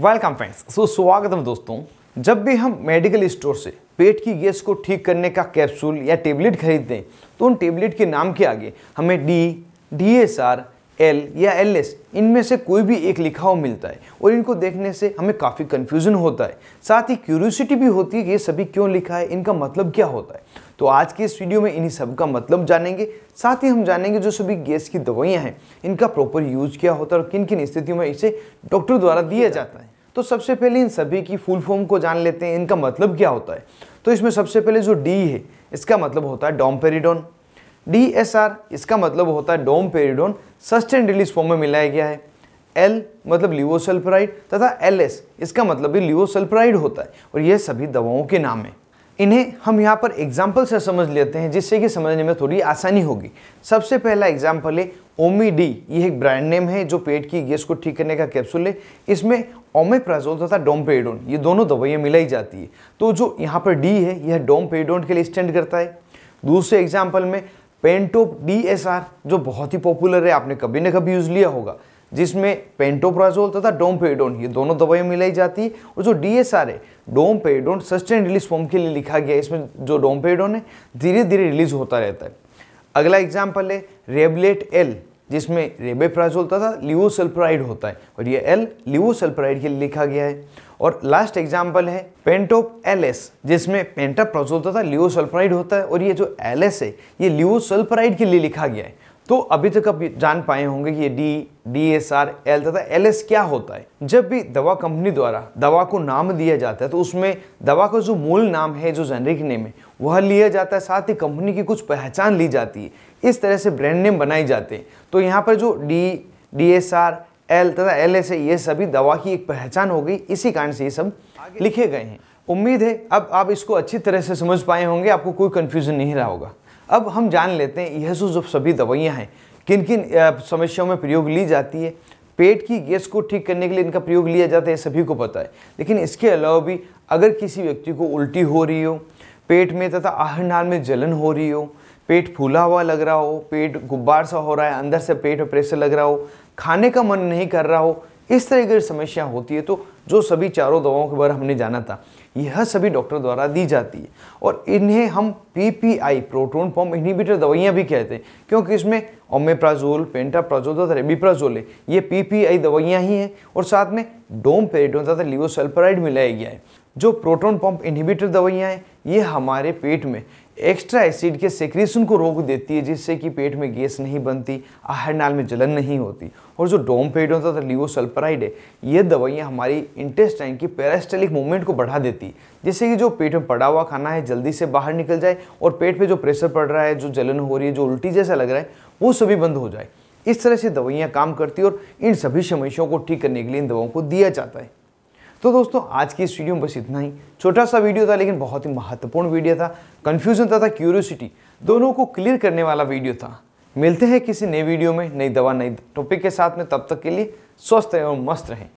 welcome friends so स्वागत है दोस्तों जब भी हम मेडिकल स्टोर से पेट की गैस को ठीक करने का कैप्सूल या टेबलेट खरीदते हैं तो उन टेबलेट के नाम के आगे हमें D D S R L या एल एस इनमें से कोई भी एक लिखा हुआ मिलता है और इनको देखने से हमें काफ़ी कन्फ्यूज़न होता है साथ ही क्यूरियोसिटी भी होती है कि ये सभी क्यों लिखा है इनका मतलब क्या होता है तो आज के इस वीडियो में इन्हीं सब का मतलब जानेंगे साथ ही हम जानेंगे जो सभी गैस की दवाइयाँ हैं इनका प्रॉपर यूज क्या होता है और किन किन स्थितियों में इसे डॉक्टर द्वारा दिया जाता है तो सबसे पहले इन सभी की फुल फॉर्म को जान लेते हैं इनका मतलब क्या होता है तो इसमें सबसे पहले जो डी है इसका मतलब होता है डोमपेरिडोन डी एस आर इसका मतलब होता है domperidone sustain release form में मिलाया गया है एल मतलब लिवोसल्फराइड तथा एल एस इसका मतलब भी लिवोसल्फराइड होता है और यह सभी दवाओं के नाम हैं इन्हें हम यहाँ पर एग्जाम्पल से समझ लेते हैं जिससे कि समझने में थोड़ी आसानी होगी सबसे पहला एग्जाम्पल है ओमी डी ये एक ब्रांड नेम है जो पेट की गैस को ठीक करने का कैप्सूल है इसमें ओमेप्राजोल तथा डोमपेडोन ये दोनों दवाइयाँ मिलाई जाती है तो जो यहाँ पर डी है यह डोमपेडोन के लिए स्टैंड करता है दूसरे एग्जाम्पल में पेंटोप डीएसआर जो बहुत ही पॉपुलर है आपने कभी ना कभी यूज़ लिया होगा जिसमें पेंटोप्राजोल तथा डोमपेडोन ये दोनों दवाइयाँ मिलाई जाती है और जो डी एस आर है डोमपेडोन सस्टेन रिलीज फॉर्म के लिए लिखा गया है इसमें जो डोमपेडोन है धीरे धीरे रिलीज होता रहता है अगला एग्जाम्पल है रेबलेट एल जिसमें रेबेप्राज होता था लिवोसल्फ्राइड होता है और ये एल लिवोसल्फ्राइड के लिए लिखा गया है और लास्ट एग्जाम्पल है पेंटोप एल एस जिसमें पेंटाप्राज होता था लिवोसल्फ्राइड होता है और ये जो एल एस है ये लिवोसल्फ्राइड के लिए लिखा गया है तो अभी तक आप जान पाए होंगे कि ये D D S R L तथा एल एस क्या होता है जब भी दवा कंपनी द्वारा दवा को नाम दिया जाता है तो उसमें दवा का जो मूल नाम है जो जेनरिक नेम है वह लिया जाता है साथ ही कंपनी की कुछ पहचान ली जाती है इस तरह से ब्रांड नेम बनाए जाते हैं तो यहाँ पर जो D D S R L तथा एल एस है ये सभी दवा की एक पहचान हो गई इसी कारण से ये सब लिखे गए हैं उम्मीद है अब आप इसको अच्छी तरह से समझ पाए होंगे आपको कोई कन्फ्यूज़न नहीं रहा होगा अब हम जान लेते हैं यह जो सभी दवाइयाँ हैं किन किन समस्याओं में प्रयोग ली जाती है पेट की गैस को ठीक करने के लिए इनका प्रयोग लिया जाता है सभी को पता है लेकिन इसके अलावा भी अगर किसी व्यक्ति को उल्टी हो रही हो पेट में तथा नाल में जलन हो रही हो पेट फूला हुआ लग रहा हो पेट गुब्बार सा हो रहा है अंदर से पेट में प्रेशर लग रहा हो खाने का मन नहीं कर रहा हो इस तरह की समस्या होती है तो जो सभी चारों दवाओं के बारे हमने जाना था यह सभी डॉक्टर द्वारा दी जाती है और इन्हें हम P P I proton pump inhibitor दवाइयाँ भी कहते हैं क्योंकि इसमें ओमेप्राजोल पेंटाप्राजोल तथा रेबीप्राजोल है ये पी पी आई दवाइयाँ ही हैं और साथ में डोम पेरेटोन तथा लिवोसल्फराइड मिलाया गया है जो प्रोटोन पम्प इनहिबिटर दवाइयाँ हैं ये हमारे पेट में एक्स्ट्रा एसिड के सेक्रेशन को रोक देती है जिससे कि पेट में गैस नहीं बनती आहर नाल में जलन नहीं होती और जो डोमपेड होता था सल्फराइड है ये दवाइयाँ हमारी इंटेस्टाइन की पैरास्टेलिक मूवमेंट को बढ़ा देती है जिससे कि जो पेट में पड़ा हुआ खाना है जल्दी से बाहर निकल जाए और पेट पर पे जो प्रेशर पड़ रहा है जो जलन हो रही है जो उल्टी जैसा लग रहा है वो सभी बंद हो जाए इस तरह से दवाइयाँ काम करती है और इन सभी समस्याओं को ठीक करने के लिए इन दवाओं को दिया जाता है तो दोस्तों आज की इस वीडियो में बस इतना ही छोटा सा वीडियो था लेकिन बहुत ही महत्वपूर्ण वीडियो था कन्फ्यूजन तथा क्यूरियोसिटी दोनों को क्लियर करने वाला वीडियो था मिलते हैं किसी नए वीडियो में नई दवा नई टॉपिक के साथ में तब तक के लिए स्वस्थ एवं मस्त रहें